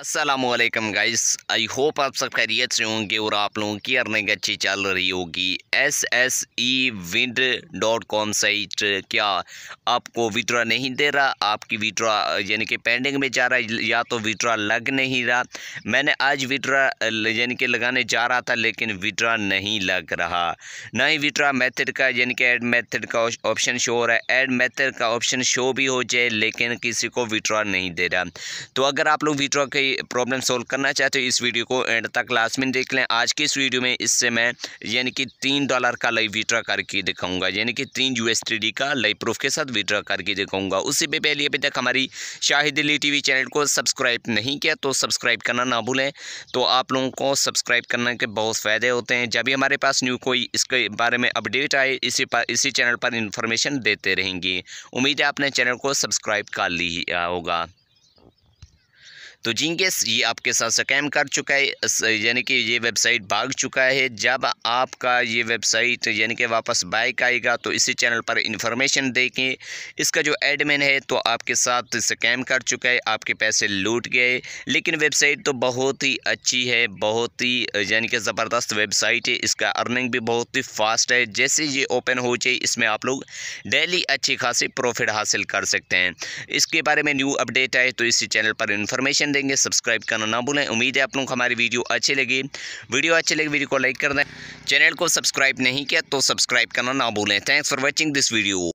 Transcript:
Aslam guys I hope आप सब खैरियत से होंगे और आप लोगों की अर्निंग अच्छी चल रही होगी S S E wind dot com site क्या आपको विड्रा नहीं दे रहा आपकी विड्रा यानी कि पेंडिंग में जा रहा है या तो विड्रा लग नहीं रहा मैंने आज विड्रा यानी कि लगाने जा रहा था लेकिन विड्रा नहीं लग रहा ना ही विड्रा मैथड का यानी कि एड मेथड का ऑप्शन शो हो रहा है एड मेथड का ऑप्शन शो भी हो जाए लेकिन किसी को विड्रा नहीं दे रहा तो अगर आप लोग विड्रा के प्रॉब्लम सोल्व करना चाहते हो इस वीडियो को एंड तक लास्ट में देख लें आज की इस वीडियो में इससे मैं यानी कि तीन डॉलर का लाइव विड्रा करके दिखाऊंगा यानी कि तीन यूएसटीडी का लाइव प्रूफ के साथ विड्रा करके दिखाऊंगा उससे भी पहले अभी तक हमारी शाहिद दिल्ली टी चैनल को सब्सक्राइब नहीं किया तो सब्सक्राइब करना ना भूलें तो आप लोगों को सब्सक्राइब करने के बहुत फ़ायदे होते हैं जब भी हमारे पास न्यू कोई इसके बारे में अपडेट आए इसी इसी चैनल पर इन्फॉर्मेशन देते रहेंगे उम्मीद है आपने चैनल को सब्सक्राइब कर लिया होगा तो जिनकेस ये आपके साथ स्कैम कर चुका है यानी कि ये वेबसाइट भाग चुका है जब आपका ये वेबसाइट यानी कि वापस बाइक आएगा तो इसी चैनल पर इंफॉर्मेशन देखें इसका जो एडमिन है तो आपके साथ स्कैम कर चुका है आपके पैसे लूट गए लेकिन वेबसाइट तो बहुत ही अच्छी है बहुत ही यानी कि ज़बरदस्त वेबसाइट है इसका अर्निंग भी बहुत ही फास्ट है जैसे ये ओपन हो जाए इसमें आप लोग डेली अच्छी खासी प्रॉफिट हासिल कर सकते हैं इसके बारे में न्यू अपडेट आए तो इसी चैनल पर इंफॉर्मेशन आइकन देंगे सब्सक्राइब करना ना भूलें उम्मीद है आप लोग को हमारी वीडियो अच्छी लगी वीडियो अच्छी लगी वीडियो को लाइक कर दें चैनल को सब्सक्राइब नहीं किया तो सब्सक्राइब करना ना भूलें thanks for watching this video